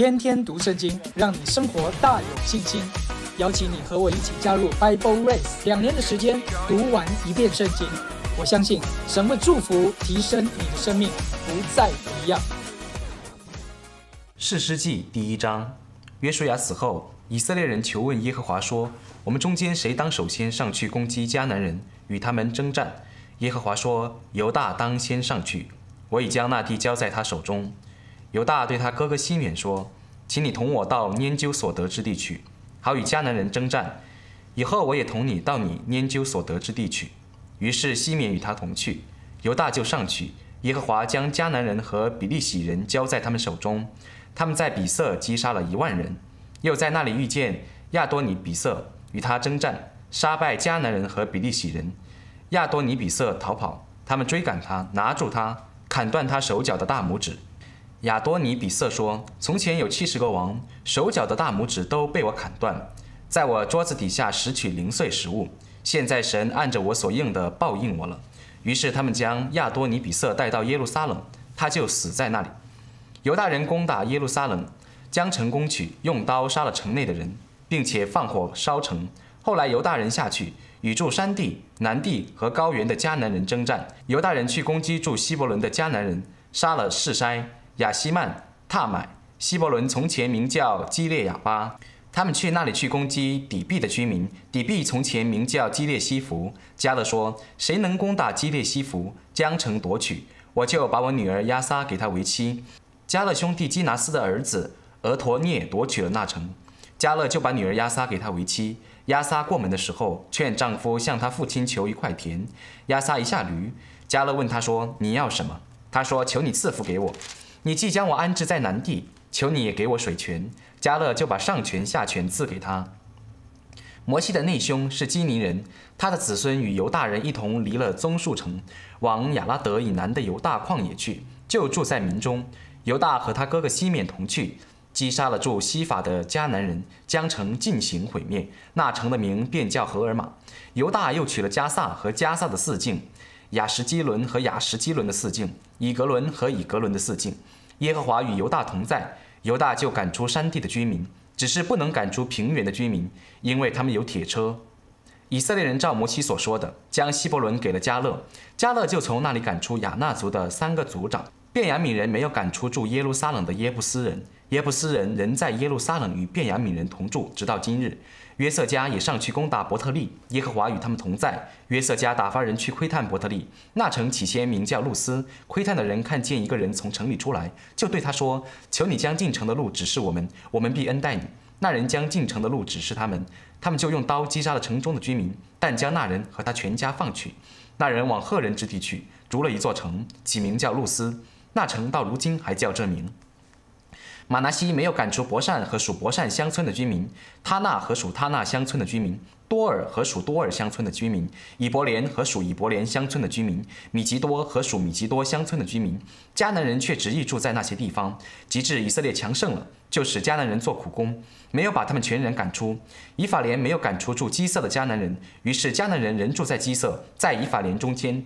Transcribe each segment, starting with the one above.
天天读圣经，让你生活大有信心。邀请你和我一起加入 Bible Race，两年的时间读完一遍圣经。我相信神会祝福，提升你的生命，不再一样。士师记第一章，约书亚死后，以色列人求问耶和华说：“我们中间谁当首先上去攻击迦南人，与他们征战？”耶和华说：“犹大当先上去，我已将那地交在他手中。”犹大对他哥哥西缅说：“请你同我到研究所得之地去，好与迦南人征战。以后我也同你到你研究所得之地去。”于是西缅与他同去。犹大就上去，耶和华将迦南人和比利洗人交在他们手中。他们在比色击杀了一万人，又在那里遇见亚多尼比色，与他征战，杀败迦南人和比利洗人。亚多尼比色逃跑，他们追赶他，拿住他，砍断他手脚的大拇指。亚多尼比色说：“从前有七十个王，手脚的大拇指都被我砍断，在我桌子底下拾取零碎食物。现在神按着我所应的报应我了。于是他们将亚多尼比色带到耶路撒冷，他就死在那里。犹大人攻打耶路撒冷，将城攻取，用刀杀了城内的人，并且放火烧城。后来犹大人下去与住山地、南地和高原的迦南人征战。犹大人去攻击住希伯伦的迦南人，杀了士筛。”亚西曼、塔买、希伯伦，从前名叫基列亚巴。他们去那里去攻击底壁的居民。底壁从前名叫基列西弗。加勒说：“谁能攻打基列西弗，将城夺取，我就把我女儿亚撒给他为妻。”加勒兄弟基拿斯的儿子俄陀涅夺取了那城，加勒就把女儿亚撒给他为妻。亚撒过门的时候，劝丈夫向他父亲求一块田。亚撒一下驴，加勒问他说：“你要什么？”他说：“求你赐福给我。”你既将我安置在南地，求你也给我水泉。加勒就把上泉、下泉赐给他。摩西的内兄是基尼人，他的子孙与犹大人一同离了棕树城，往亚拉德以南的犹大旷野去，就住在民中。犹大和他哥哥西缅同去，击杀了住西法的迦南人，将城进行毁灭，那城的名便叫荷尔玛。犹大又娶了加萨和加萨的四境，雅什基伦和雅什基伦的四境，以格伦和以格伦的四境。耶和华与犹大同在，犹大就赶出山地的居民，只是不能赶出平原的居民，因为他们有铁车。以色列人照摩西所说的，将希伯伦给了加勒，加勒就从那里赶出亚纳族的三个族长。便雅悯人没有赶出住耶路撒冷的耶布斯人，耶布斯人仍在耶路撒冷与便雅悯人同住，直到今日。约瑟家也上去攻打伯特利，耶和华与他们同在。约瑟家打发人去窥探伯特利那城，起先名叫露丝。窥探的人看见一个人从城里出来，就对他说：“求你将进城的路指示我们，我们必恩待你。”那人将进城的路指示他们，他们就用刀击杀了城中的居民，但将那人和他全家放去。那人往赫人之地去，逐了一座城，起名叫露丝。纳城到如今还叫这名。马纳西没有赶出伯善和属伯善乡村的居民，他那和属他那乡村的居民，多尔和属多尔乡村的居民，以伯连和属以伯连乡村的居民，米吉多和属米吉多乡村的居民，迦南人却执意住在那些地方。及至以色列强盛了，就使迦南人做苦工，没有把他们全人赶出。以法莲没有赶出住基色的迦南人，于是迦南人仍住在基色，在以法莲中间。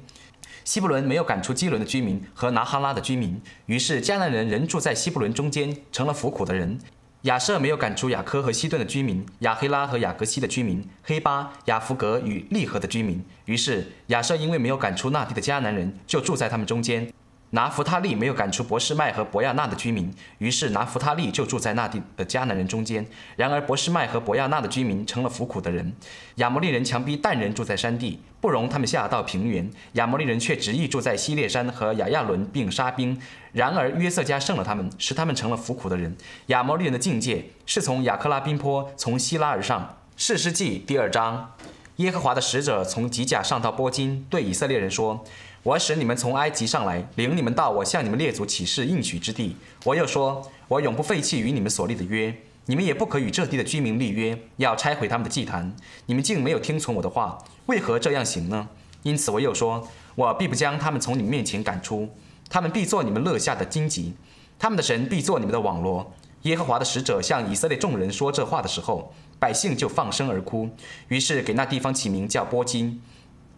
西布伦没有赶出基伦的居民和拿哈拉的居民，于是迦南人仍住在西布伦中间，成了服苦的人。亚瑟没有赶出雅科和西顿的居民、亚黑拉和雅格西的居民、黑巴、雅弗格与利和的居民，于是亚瑟因为没有赶出那地的迦南人，就住在他们中间。拿弗他利没有赶出博施麦和博亚纳的居民，于是拿弗他利就住在那地的迦南人中间。然而博施麦和博亚纳的居民成了服苦的人。亚摩利人强逼但人住在山地，不容他们下到平原。亚摩利人却执意住在西列山和亚亚伦，并杀兵。然而约瑟家胜了他们，使他们成了服苦的人。亚摩利人的境界是从亚克拉冰坡从希拉而上。士师记第二章，耶和华的使者从吉甲上到波金，对以色列人说。我使你们从埃及上来，领你们到我向你们列祖起誓应许之地。我又说，我永不废弃与你们所立的约，你们也不可与这地的居民立约，要拆毁他们的祭坛。你们竟没有听从我的话，为何这样行呢？因此我又说，我必不将他们从你们面前赶出，他们必做你们乐下的荆棘，他们的神必做你们的网罗。耶和华的使者向以色列众人说这话的时候，百姓就放声而哭，于是给那地方起名叫波金。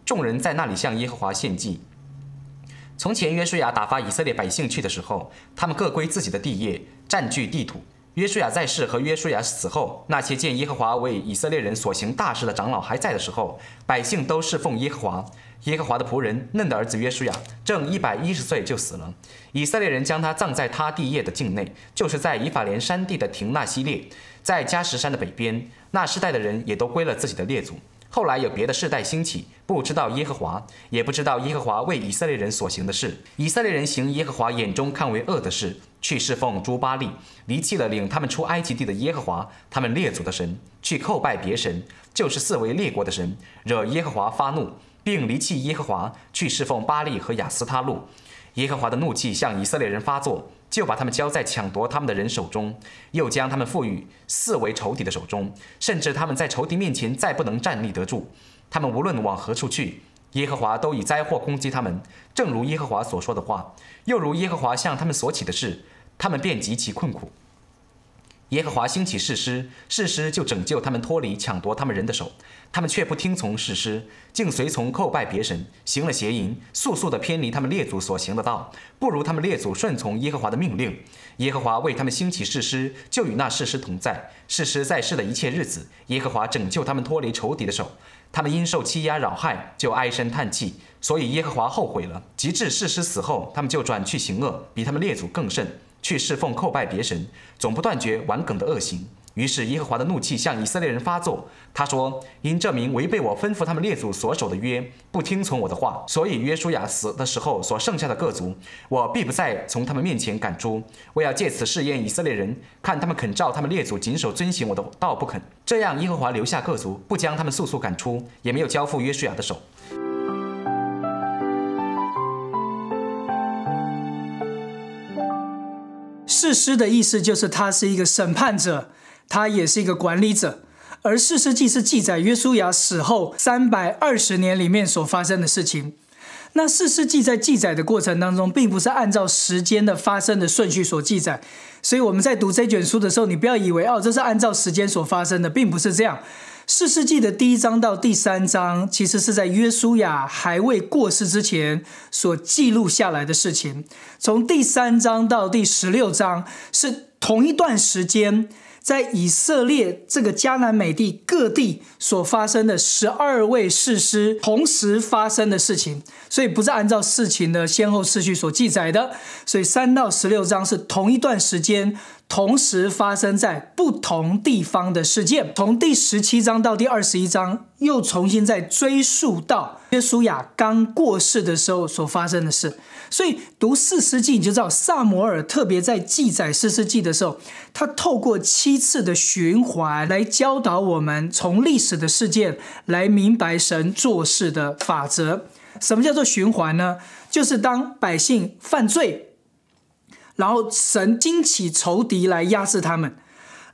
众人在那里向耶和华献祭。从前，约书亚打发以色列百姓去的时候，他们各归自己的地业，占据地土。约书亚在世和约书亚死后，那些见耶和华为以色列人所行大事的长老还在的时候，百姓都侍奉耶和华。耶和华的仆人嫩的儿子约书亚正一百一十岁就死了。以色列人将他葬在他地业的境内，就是在以法莲山地的亭纳西列，在加什山的北边。那时代的人也都归了自己的列祖。后来有别的世代兴起，不知道耶和华，也不知道耶和华为以色列人所行的事。以色列人行耶和华眼中看为恶的事，去侍奉朱巴利，离弃了领他们出埃及地的耶和华，他们列祖的神，去叩拜别神，就是四维列国的神，惹耶和华发怒，并离弃耶和华，去侍奉巴利和亚斯他路。耶和华的怒气向以色列人发作。就把他们交在抢夺他们的人手中，又将他们赋予四围仇敌的手中，甚至他们在仇敌面前再不能站立得住。他们无论往何处去，耶和华都以灾祸攻击他们。正如耶和华所说的话，又如耶和华向他们所起的事，他们便极其困苦。耶和华兴起誓师，誓师就拯救他们脱离抢夺他们人的手。他们却不听从士师，竟随从叩拜别神，行了邪淫，速速地偏离他们列祖所行的道，不如他们列祖顺从耶和华的命令。耶和华为他们兴起誓师，就与那誓师同在。誓师在世的一切日子，耶和华拯救他们脱离仇敌的手。他们因受欺压扰害，就唉声叹气，所以耶和华后悔了。及至誓师死后，他们就转去行恶，比他们列祖更甚，去侍奉叩拜别神，总不断绝顽梗的恶行。于是耶和华的怒气向以色列人发作。他说：“因这名违背我吩咐，他们列祖所守的约，不听从我的话，所以约书亚死的时候所剩下的各族，我必不再从他们面前赶出。我要借此试验以色列人，看他们肯照他们列祖谨守遵行我的道，不肯。这样，耶和华留下各族，不将他们速速赶出，也没有交付约书亚的手。”誓师的意思就是他是一个审判者。他也是一个管理者，而《四世纪是记载约书亚死后三百二十年里面所发生的事情。那《四世纪》在记载的过程当中，并不是按照时间的发生的顺序所记载，所以我们在读这卷书的时候，你不要以为哦，这是按照时间所发生的，并不是这样。《四世纪》的第一章到第三章，其实是在约书亚还未过世之前所记录下来的事情；从第三章到第十六章，是同一段时间。在以色列这个迦南美地各地所发生的十二位士师同时发生的事情，所以不是按照事情的先后次序所记载的，所以三到十六章是同一段时间同时发生在不同地方的事件。从第十七章到第二十一章又重新再追溯到耶稣亚刚过世的时候所发生的事。所以读四世记，你就知道萨摩尔特别在记载四世记的时候，他透过七次的循环来教导我们，从历史的事件来明白神做事的法则。什么叫做循环呢？就是当百姓犯罪，然后神惊起仇敌来压制他们，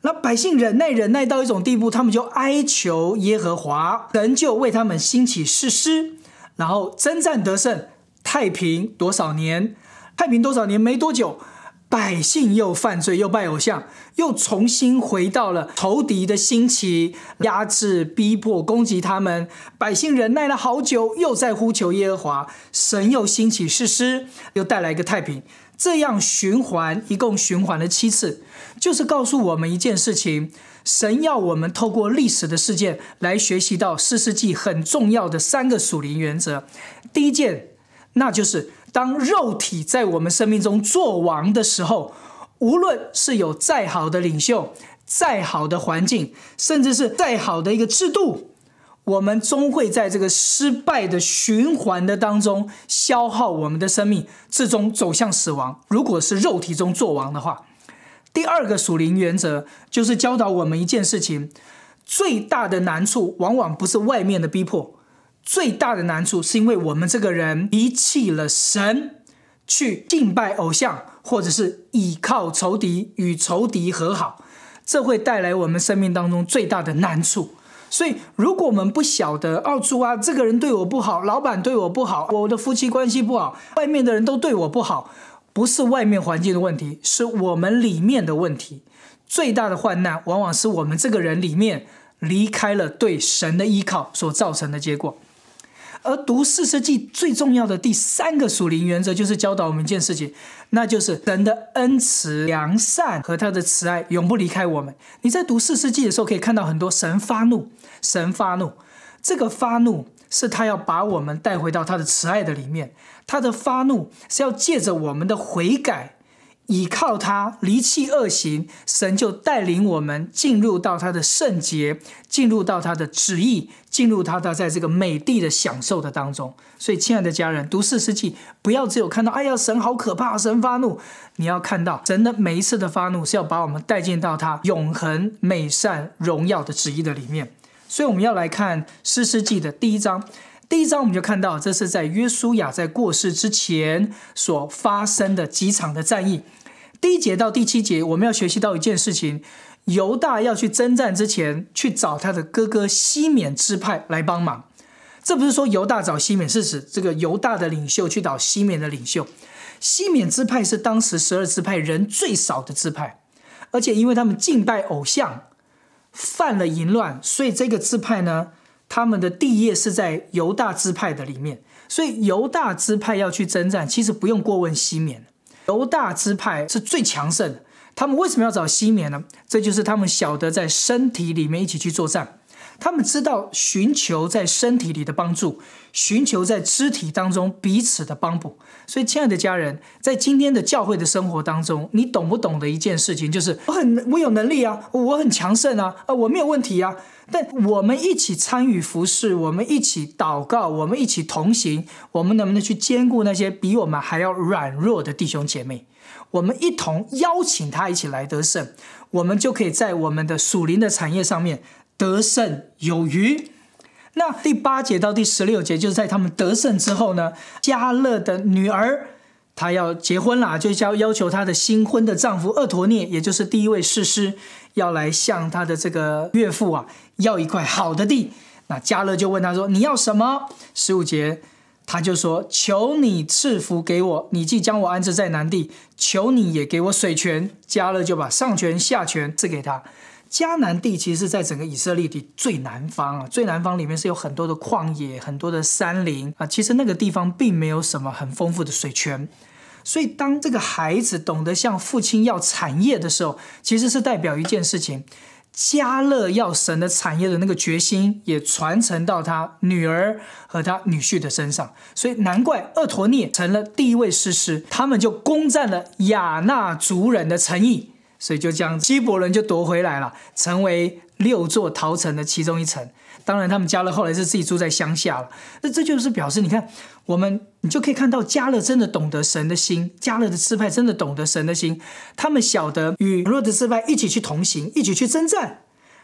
那百姓忍耐忍耐到一种地步，他们就哀求耶和华，神就为他们兴起誓师，然后征战得胜。太平多少年？太平多少年？没多久，百姓又犯罪，又拜偶像，又重新回到了仇敌的兴起、压制、逼迫、攻击他们。百姓忍耐了好久，又在呼求耶和华，神又兴起誓施，又带来一个太平。这样循环，一共循环了七次，就是告诉我们一件事情：神要我们透过历史的事件来学习到四世纪很重要的三个属灵原则。第一件。那就是当肉体在我们生命中做王的时候，无论是有再好的领袖、再好的环境，甚至是再好的一个制度，我们终会在这个失败的循环的当中消耗我们的生命，最终走向死亡。如果是肉体中做王的话，第二个属灵原则就是教导我们一件事情：最大的难处往往不是外面的逼迫。最大的难处是因为我们这个人遗弃了神，去敬拜偶像，或者是倚靠仇敌与仇敌和好，这会带来我们生命当中最大的难处。所以，如果我们不晓得，哦，朱啊这个人对我不好，老板对我不好，我的夫妻关系不好，外面的人都对我不好，不是外面环境的问题，是我们里面的问题。最大的患难，往往是我们这个人里面离开了对神的依靠所造成的结果。而读《四世纪》最重要的第三个属灵原则，就是教导我们一件事情，那就是神的恩慈、良善和他的慈爱永不离开我们。你在读《四世纪》的时候，可以看到很多神发怒，神发怒，这个发怒是他要把我们带回到他的慈爱的里面，他的发怒是要借着我们的悔改。倚靠他离弃恶行，神就带领我们进入到他的圣洁，进入到他的旨意，进入他的在这个美地的享受的当中。所以，亲爱的家人，读四世纪，不要只有看到“哎呀，神好可怕，神发怒”，你要看到神的每一次的发怒是要把我们带进到他永恒美善荣耀的旨意的里面。所以，我们要来看四世纪的第一章。第一章我们就看到，这是在约书亚在过世之前所发生的几场的战役。第一节到第七节，我们要学习到一件事情：犹大要去征战之前，去找他的哥哥西缅支派来帮忙。这不是说犹大找西缅，是指这个犹大的领袖去找西缅的领袖。西缅支派是当时十二支派人最少的支派，而且因为他们敬拜偶像、犯了淫乱，所以这个支派呢。他们的地业是在犹大支派的里面，所以犹大支派要去征战，其实不用过问西缅。犹大支派是最强盛的，他们为什么要找西缅呢？这就是他们晓得在身体里面一起去作战。他们知道寻求在身体里的帮助，寻求在肢体当中彼此的帮补。所以，亲爱的家人，在今天的教会的生活当中，你懂不懂的一件事情就是：我很我有能力啊，我很强盛啊，啊，我没有问题啊。但我们一起参与服侍，我们一起祷告，我们一起同行，我们能不能去兼顾那些比我们还要软弱的弟兄姐妹？我们一同邀请他一起来得胜，我们就可以在我们的属灵的产业上面。得胜有余。那第八节到第十六节，就是在他们得胜之后呢，加勒的女儿她要结婚啦，就叫要求她的新婚的丈夫厄陀涅，也就是第一位世师，要来向她的这个岳父啊，要一块好的地。那加勒就问他说：“你要什么？”十五节，他就说：“求你赐福给我，你既将我安置在南地，求你也给我水泉。”加勒就把上泉下泉赐给他。迦南地其实是在整个以色列的最南方啊，最南方里面是有很多的旷野，很多的山林啊。其实那个地方并没有什么很丰富的水泉，所以当这个孩子懂得向父亲要产业的时候，其实是代表一件事情，迦勒要神的产业的那个决心也传承到他女儿和他女婿的身上。所以难怪厄陀聂成了第一位诗师，他们就攻占了亚纳族人的城邑。所以就这样，希伯伦就夺回来了，成为六座陶城的其中一城。当然，他们加勒后来是自己住在乡下了。那这就是表示，你看，我们你就可以看到加勒真的懂得神的心，加勒的支派真的懂得神的心。他们晓得与弱的支派一起去同行，一起去征战。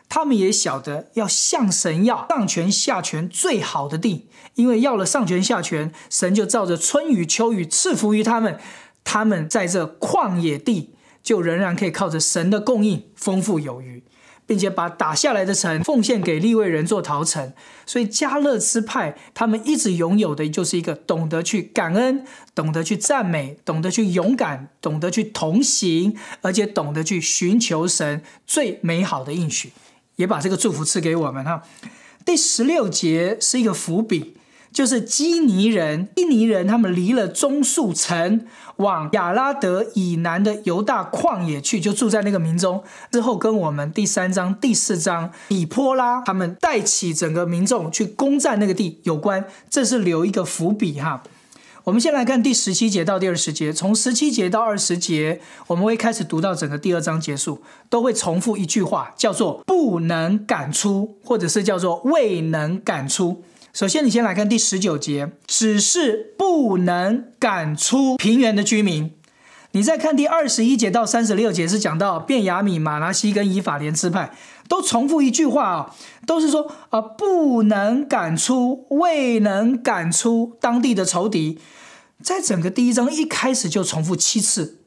他们也晓得要向神要上权下权最好的地，因为要了上权下权，神就照着春雨秋雨赐福于他们。他们在这旷野地。就仍然可以靠着神的供应，丰富有余，并且把打下来的城奉献给立位人做陶城。所以加勒斯派他们一直拥有的就是一个懂得去感恩、懂得去赞美、懂得去勇敢、懂得去同行，而且懂得去寻求神最美好的应许，也把这个祝福赐给我们哈。第十六节是一个伏笔。就是基尼人，基尼人他们离了中树城，往亚拉德以南的犹大旷野去，就住在那个民中。之后跟我们第三章、第四章以波拉他们带起整个民众去攻占那个地有关。这是留一个伏笔哈。我们先来看第十七节到第二十节，从十七节到二十节，我们会开始读到整个第二章结束，都会重复一句话，叫做“不能赶出”或者是叫做“未能赶出”。首先，你先来看第十九节，只是不能赶出平原的居民。你再看第二十一节到三十六节，是讲到便雅米、马拉西跟以法莲支派，都重复一句话啊，都是说啊，不能赶出，未能赶出当地的仇敌。在整个第一章一开始就重复七次，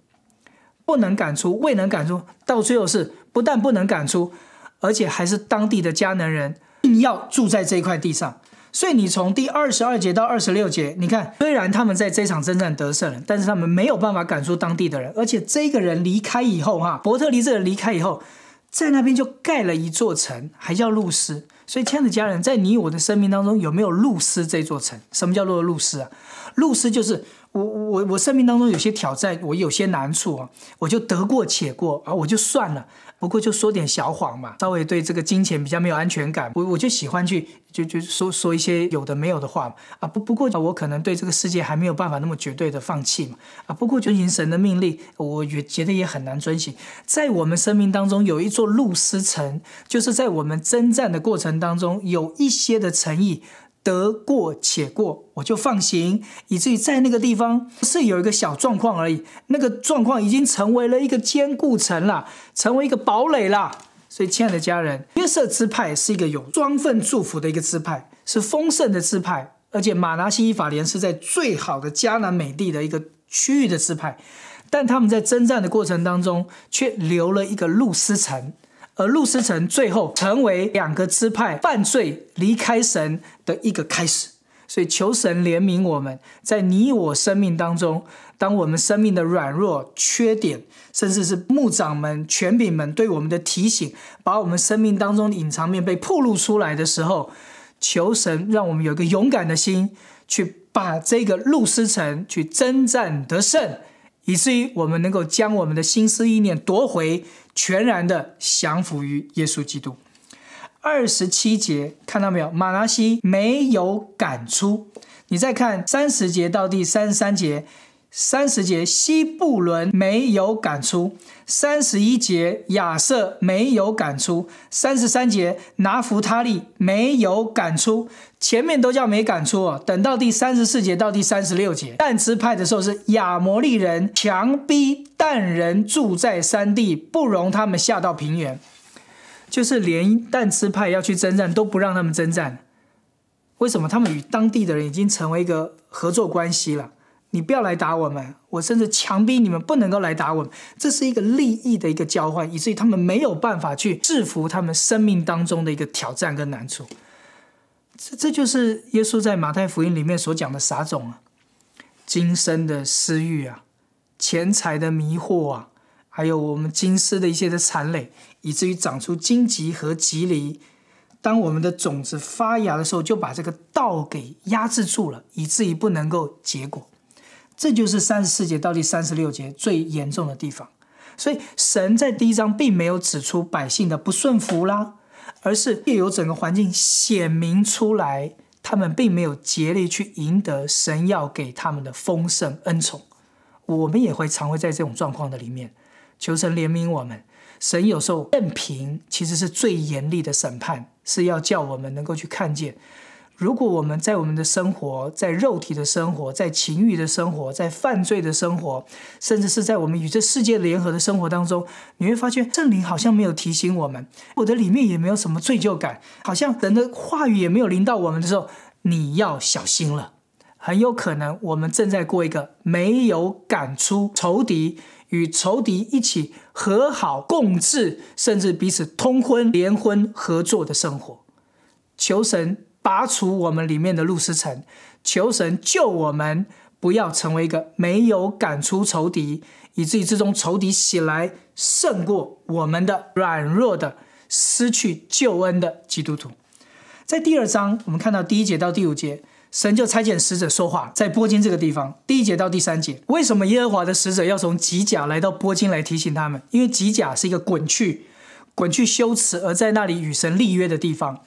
不能赶出，未能赶出，到最后是不但不能赶出，而且还是当地的迦南人，硬要住在这一块地上。所以你从第二十二节到二十六节，你看，虽然他们在这场征战得胜了，但是他们没有办法赶出当地的人，而且这个人离开以后，哈，伯特利这离开以后，在那边就盖了一座城，还叫露丝。所以，亲爱的家人，在你我的生命当中，有没有露丝这座城？什么叫做露丝啊？露丝就是我，我，我生命当中有些挑战，我有些难处啊，我就得过且过啊，我就算了。不过就说点小谎嘛，稍微对这个金钱比较没有安全感，我我就喜欢去，就就说说一些有的没有的话啊不不过我可能对这个世界还没有办法那么绝对的放弃嘛啊不过遵循神的命令，我也觉得也很难遵循。在我们生命当中有一座露丝城，就是在我们征战的过程当中有一些的诚意。得过且过，我就放行，以至于在那个地方是有一个小状况而已。那个状况已经成为了一个坚固城了，成为一个堡垒了。所以，亲爱的家人，约瑟支派是一个有双份祝福的一个支派，是丰盛的支派，而且马拿、西伊法莲是在最好的迦南美地的一个区域的支派。但他们在征战的过程当中，却留了一个露丝城。而路思城最后成为两个支派犯罪离开神的一个开始，所以求神怜悯我们在你我生命当中，当我们生命的软弱、缺点，甚至是牧长们、权柄们对我们的提醒，把我们生命当中的隐藏面被暴露出来的时候，求神让我们有一个勇敢的心，去把这个路思城去征战得胜。以至于我们能够将我们的心思意念夺回，全然的降服于耶稣基督。二十七节，看到没有？马拿西没有赶出。你再看三十节到第三十三节。三十节西布伦没有赶出，三十一节亚瑟没有赶出，三十三节拿弗他利没有赶出，前面都叫没赶出哦。等到第三十四节到第三十六节，但支派的时候是亚摩利人强逼但人住在山地，不容他们下到平原，就是连但支派要去征战都不让他们征战。为什么他们与当地的人已经成为一个合作关系了？你不要来打我们，我甚至强逼你们不能够来打我们。这是一个利益的一个交换，以至于他们没有办法去制服他们生命当中的一个挑战跟难处。这这就是耶稣在马太福音里面所讲的撒种啊，今生的私欲啊，钱财的迷惑啊，还有我们金丝的一些的残累，以至于长出荆棘和棘藜。当我们的种子发芽的时候，就把这个道给压制住了，以至于不能够结果。这就是三十四节到第三十六节最严重的地方，所以神在第一章并没有指出百姓的不顺服啦，而是借由整个环境显明出来，他们并没有竭力去赢得神要给他们的丰盛恩宠。我们也会常会在这种状况的里面求神怜悯我们，神有时候任凭其实是最严厉的审判，是要叫我们能够去看见。如果我们在我们的生活、在肉体的生活、在情欲的生活、在犯罪的生活，甚至是在我们与这世界联合的生活当中，你会发现圣灵好像没有提醒我们，我的里面也没有什么罪疚感，好像人的话语也没有临到我们的时候，你要小心了，很有可能我们正在过一个没有赶出仇敌与仇敌一起和好共治，甚至彼此通婚联婚合作的生活，求神。拔除我们里面的路斯城，求神救我们，不要成为一个没有赶出仇敌，以至于最终仇敌起来胜过我们的软弱的、失去救恩的基督徒。在第二章，我们看到第一节到第五节，神就差遣使者说话。在波金这个地方，第一节到第三节，为什么耶和华的使者要从吉甲来到波金来提醒他们？因为吉甲是一个滚去、滚去羞耻，而在那里与神立约的地方。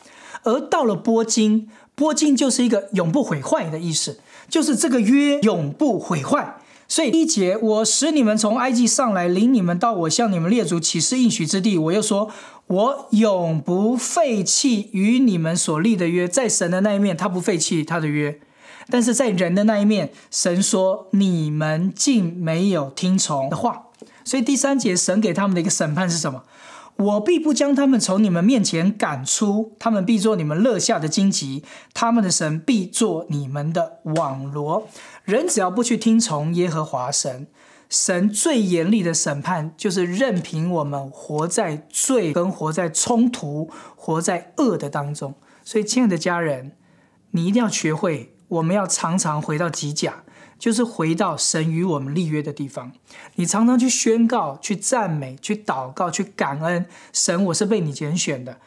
而到了波经，波经就是一个永不毁坏的意思，就是这个约永不毁坏。所以第一节，我使你们从埃及上来，领你们到我向你们列祖起誓应许之地，我又说，我永不废弃与你们所立的约。在神的那一面，他不废弃他的约；但是在人的那一面，神说你们竟没有听从的话。所以第三节，神给他们的一个审判是什么？我必不将他们从你们面前赶出，他们必做你们乐下的荆棘，他们的神必做你们的网罗。人只要不去听从耶和华神，神最严厉的审判就是任凭我们活在罪、跟活在冲突、活在恶的当中。所以，亲爱的家人，你一定要学会，我们要常常回到极甲。就是回到神与我们立约的地方，你常常去宣告、去赞美、去祷告、去感恩神。我是被你拣选的，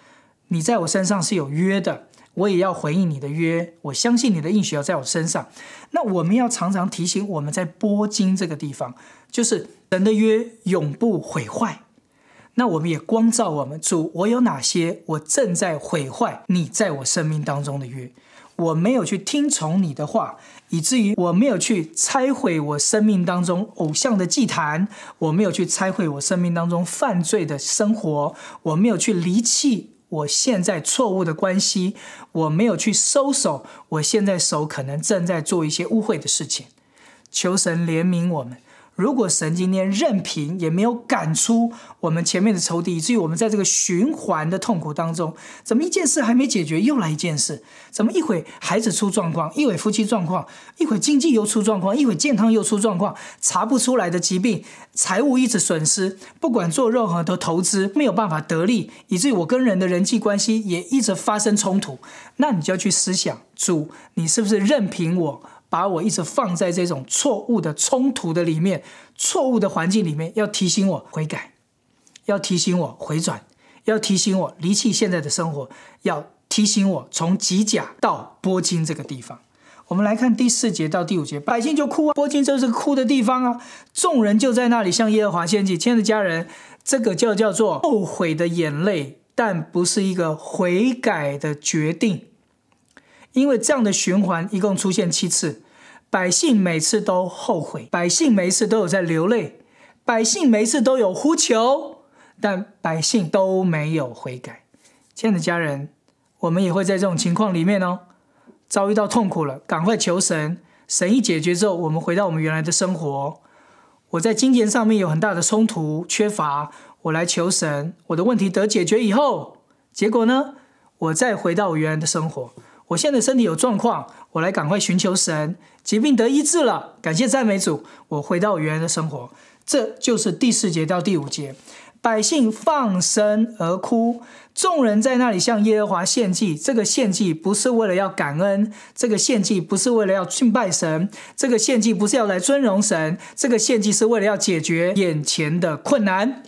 你在我身上是有约的，我也要回应你的约。我相信你的应许要在我身上。那我们要常常提醒我们在波经这个地方，就是神的约永不毁坏。那我们也光照我们主，我有哪些我正在毁坏你在我生命当中的约。我没有去听从你的话，以至于我没有去拆毁我生命当中偶像的祭坛，我没有去拆毁我生命当中犯罪的生活，我没有去离弃我现在错误的关系，我没有去收手，我现在手可能正在做一些污秽的事情，求神怜悯我们。如果神今天任凭也没有赶出我们前面的仇敌，以至于我们在这个循环的痛苦当中，怎么一件事还没解决，又来一件事？怎么一会孩子出状况，一会夫妻状况，一会经济又出状况，一会健康又出状况？查不出来的疾病，财务一直损失，不管做任何的投资没有办法得利，以至于我跟人的人际关系也一直发生冲突，那你就要去思想主，你是不是任凭我？把我一直放在这种错误的冲突的里面，错误的环境里面，要提醒我悔改，要提醒我回转，要提醒我离弃现在的生活，要提醒我从极甲到波金这个地方。我们来看第四节到第五节，百姓就哭啊，波金就是哭的地方啊，众人就在那里向耶和华献祭。亲爱的家人，这个就叫做后悔的眼泪，但不是一个悔改的决定。因为这样的循环一共出现七次，百姓每次都后悔，百姓每一次都有在流泪，百姓每一次都有呼求，但百姓都没有悔改。亲爱的家人，我们也会在这种情况里面哦，遭遇到痛苦了，赶快求神，神一解决之后，我们回到我们原来的生活。我在金钱上面有很大的冲突缺乏，我来求神，我的问题得解决以后，结果呢，我再回到我原来的生活。我现在身体有状况，我来赶快寻求神，疾病得医治了，感谢赞美主，我回到我原来的生活。这就是第四节到第五节，百姓放声而哭，众人在那里向耶和华献祭。这个献祭不是为了要感恩，这个献祭不是为了要敬拜神，这个献祭不是要来尊荣神，这个献祭是为了要解决眼前的困难。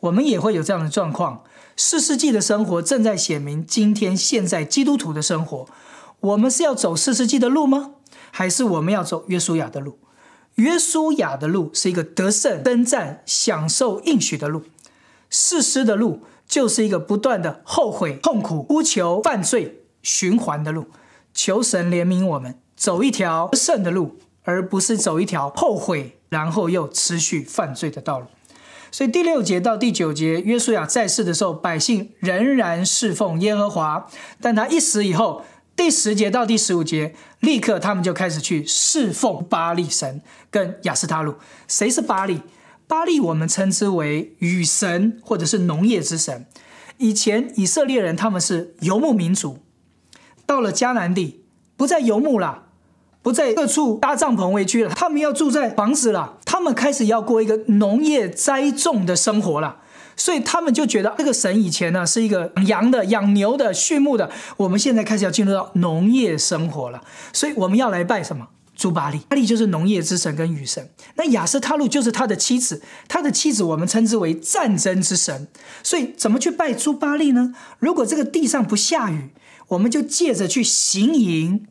我们也会有这样的状况。四世纪的生活正在显明今天现在基督徒的生活。我们是要走四世纪的路吗？还是我们要走约书亚的路？约书亚的路是一个得胜、征战、享受应许的路。四世的路就是一个不断的后悔、痛苦、呼求、犯罪循环的路。求神怜悯我们，走一条胜的路，而不是走一条后悔，然后又持续犯罪的道路。所以第六节到第九节，约书亚在世的时候，百姓仍然侍奉耶和华。但他一死以后，第十节到第十五节，立刻他们就开始去侍奉巴利神跟亚斯塔鲁。谁是巴利？巴利我们称之为雨神或者是农业之神。以前以色列人他们是游牧民族，到了迦南地不再游牧了。不在各处搭帐篷为居了，他们要住在房子了。他们开始要过一个农业栽种的生活了，所以他们就觉得这个神以前呢是一个养羊的、养牛的、畜牧的，我们现在开始要进入到农业生活了。所以我们要来拜什么？朱巴利，巴利就是农业之神跟雨神。那雅斯特路就是他的妻子，他的妻子我们称之为战争之神。所以怎么去拜朱巴利呢？如果这个地上不下雨，我们就借着去行营。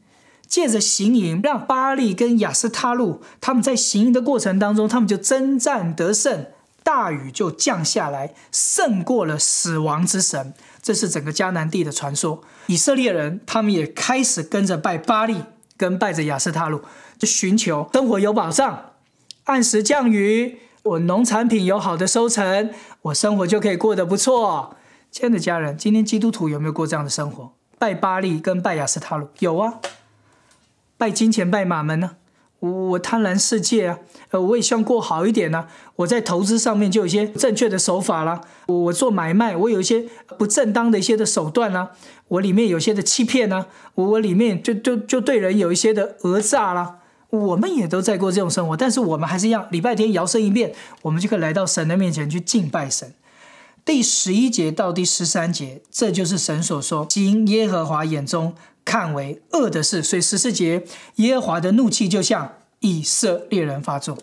借着行营，让巴利跟亚斯他路他们在行营的过程当中，他们就征战得胜，大雨就降下来，胜过了死亡之神。这是整个迦南地的传说。以色列人他们也开始跟着拜巴利，跟拜着亚斯他路，就寻求生火有保障，按时降雨，我农产品有好的收成，我生活就可以过得不错。亲爱的家人，今天基督徒有没有过这样的生活？拜巴利跟拜亚斯他路有啊？拜金钱、拜马门呢？我我贪婪世界啊！呃，我也想过好一点呢。我在投资上面就有些正确的手法啦。我我做买卖，我有一些不正当的一些的手段呢。我里面有些的欺骗呢。我里面就就就对人有一些的讹诈啦。我们也都在过这种生活，但是我们还是一样，礼拜天摇身一变，我们就可以来到神的面前去敬拜神。第十一节到第十三节，这就是神所说，因耶和华眼中看为恶的事。所以十四节，耶和华的怒气就像以色列人发作，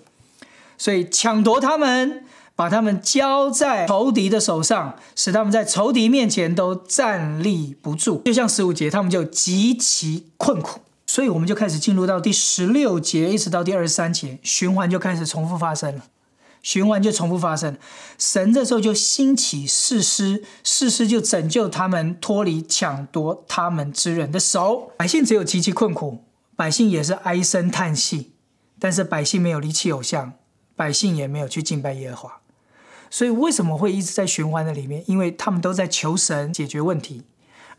所以抢夺他们，把他们交在仇敌的手上，使他们在仇敌面前都站立不住。就像十五节，他们就极其困苦。所以我们就开始进入到第十六节，一直到第二十三节，循环就开始重复发生了。循环就重复发生，神这时候就兴起誓师，誓师就拯救他们脱离抢夺他们之人的手。百姓只有极其困苦，百姓也是唉声叹气，但是百姓没有离弃偶像，百姓也没有去敬拜耶和华。所以为什么会一直在循环的里面？因为他们都在求神解决问题，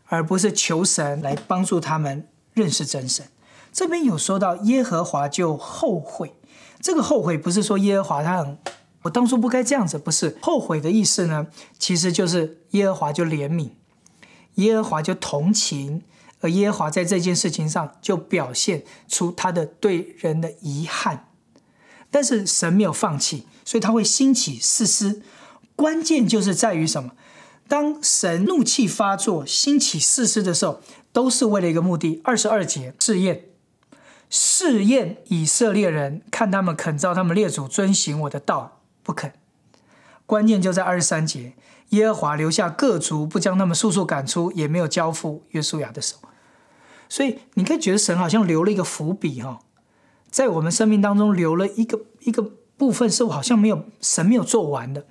而不是求神来帮助他们认识真神。这边有说到耶和华就后悔，这个后悔不是说耶和华他很。我当初不该这样子，不是后悔的意思呢。其实就是耶和华就怜悯，耶和华就同情，而耶和华在这件事情上就表现出他的对人的遗憾。但是神没有放弃，所以他会兴起试师。关键就是在于什么？当神怒气发作、兴起试师的时候，都是为了一个目的。二十二节试验，试验以色列人，看他们肯照他们列祖遵行我的道。不肯，关键就在二十三节，耶和华留下各族，不将他们速速赶出，也没有交付约书亚的手。所以你可以觉得神好像留了一个伏笔哈，在我们生命当中留了一个一个部分，是我好像没有神没有做完的。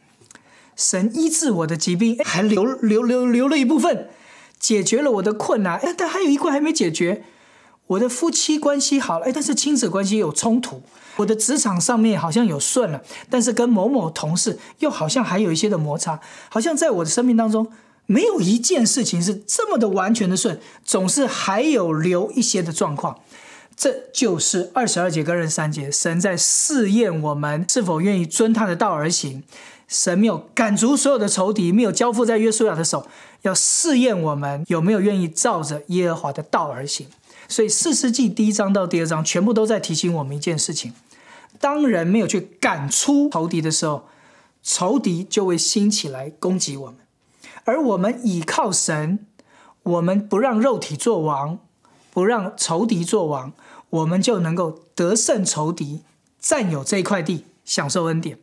神医治我的疾病，还留留留留了一部分，解决了我的困难，但还有一块还没解决。我的夫妻关系好了，哎，但是亲子关系有冲突。我的职场上面好像有顺了，但是跟某某同事又好像还有一些的摩擦。好像在我的生命当中，没有一件事情是这么的完全的顺，总是还有留一些的状况。这就是二十二节跟二十三节，神在试验我们是否愿意遵他的道而行。神没有赶逐所有的仇敌，没有交付在约书亚的手，要试验我们有没有愿意照着耶和华的道而行。所以四世纪第一章到第二章全部都在提醒我们一件事情：当人没有去赶出仇敌的时候，仇敌就会兴起来攻击我们。而我们倚靠神，我们不让肉体做王，不让仇敌做王，我们就能够得胜仇敌，占有这一块地，享受恩典。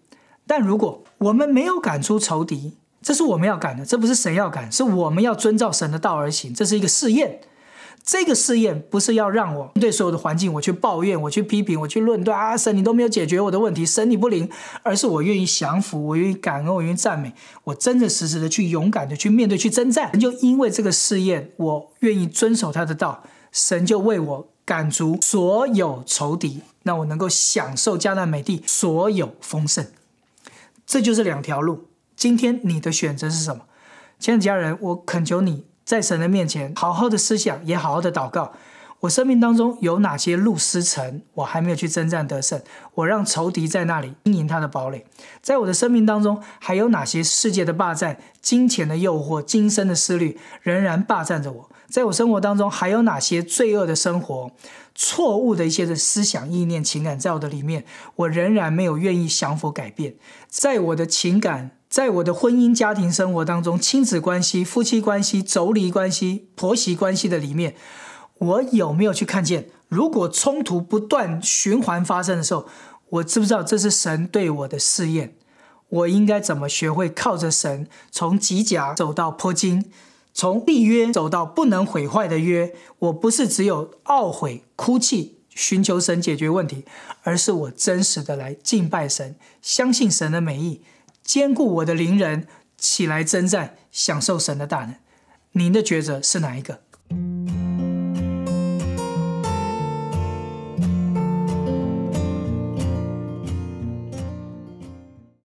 但如果我们没有赶出仇敌，这是我们要赶的，这不是神要赶，是我们要遵照神的道而行。这是一个试验。这个试验不是要让我对所有的环境我去抱怨、我去批评、我去论断啊！神你都没有解决我的问题，神你不灵，而是我愿意降服，我愿意感恩，我愿意赞美，我真真实实的去勇敢的去面对、去征战。就因为这个试验，我愿意遵守他的道，神就为我赶逐所有仇敌，让我能够享受迦南美地所有丰盛。这就是两条路，今天你的选择是什么，亲爱的家人，我恳求你。在神的面前，好好的思想，也好好的祷告。我生命当中有哪些路失城，我还没有去征战得胜？我让仇敌在那里经营他的堡垒。在我的生命当中，还有哪些世界的霸占、金钱的诱惑、今生的思虑，仍然霸占着我？在我生活当中，还有哪些罪恶的生活、错误的一些的思想、意念、情感，在我的里面，我仍然没有愿意降服改变？在我的情感。在我的婚姻家庭生活当中，亲子关系、夫妻关系、妯娌关系、婆媳关系的里面，我有没有去看见？如果冲突不断循环发生的时候，我知不知道这是神对我的试验？我应该怎么学会靠着神，从极甲走到破金，从立约走到不能毁坏的约？我不是只有懊悔、哭泣、寻求神解决问题，而是我真实的来敬拜神，相信神的美意。兼顾我的邻人起来征战，享受神的大能。您的抉择是哪一个？